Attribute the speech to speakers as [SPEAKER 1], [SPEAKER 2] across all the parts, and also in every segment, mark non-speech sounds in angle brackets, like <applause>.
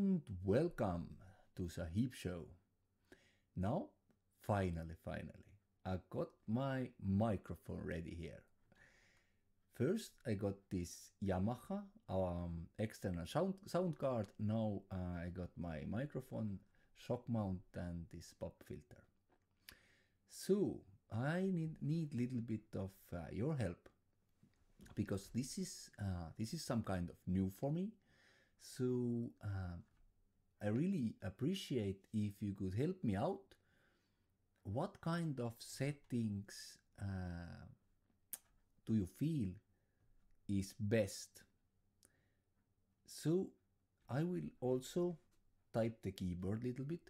[SPEAKER 1] and welcome to Sahib Show. Now, finally, finally, I got my microphone ready here. First, I got this Yamaha um, external sound, sound card. Now uh, I got my microphone, shock mount and this pop filter. So I need need little bit of uh, your help because this is uh, this is some kind of new for me so uh, I really appreciate if you could help me out. What kind of settings uh, do you feel is best? So I will also type the keyboard a little bit.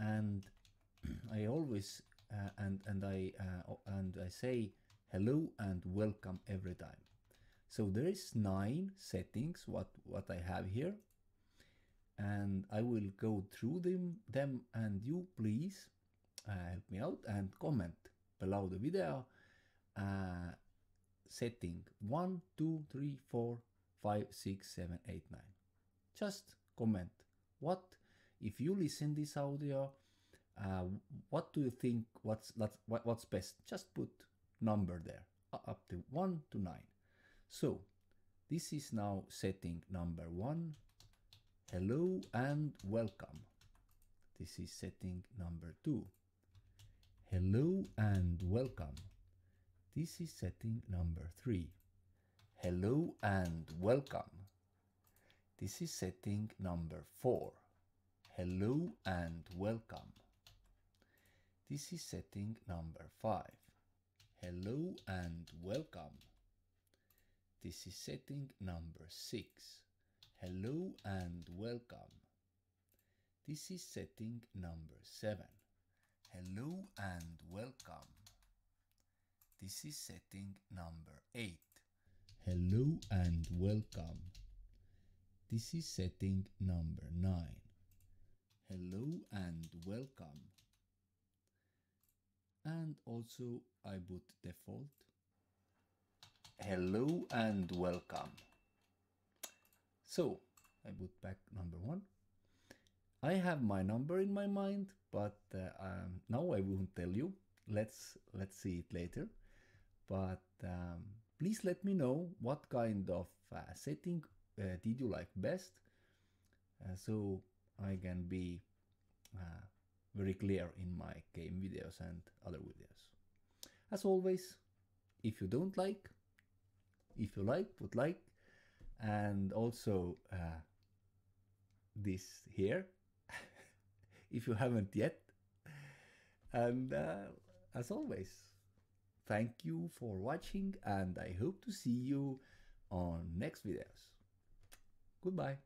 [SPEAKER 1] And <clears throat> I always uh, and and I uh, and I say hello and welcome every time. So there is nine settings what, what I have here. And I will go through them, them and you please uh, help me out and comment below the video uh, setting 1, 2, 3, 4, 5, 6, 7, 8, 9. Just comment what if you listen this audio uh, what do you think what's, what's best just put number there up to 1 to 9 so this is now setting number one. Hello and welcome. This is setting number two. Hello and welcome. This is setting number three. Hello and welcome. This is setting number four. Hello and welcome. This is setting number five. Hello and welcome. This is setting number 6. Hello and welcome. This is setting number 7. Hello and welcome. This is setting number 8. Hello and welcome. This is setting number 9. Hello and welcome. And also I put default hello and welcome. So I put back number one. I have my number in my mind, but uh, um, now I won't tell you. Let's let's see it later. But um, please let me know what kind of uh, setting uh, did you like best, uh, so I can be uh, very clear in my game videos and other videos. As always, if you don't like, if you like, would like. And also uh, this here, <laughs> if you haven't yet. And uh, as always, thank you for watching and I hope to see you on next videos. Goodbye.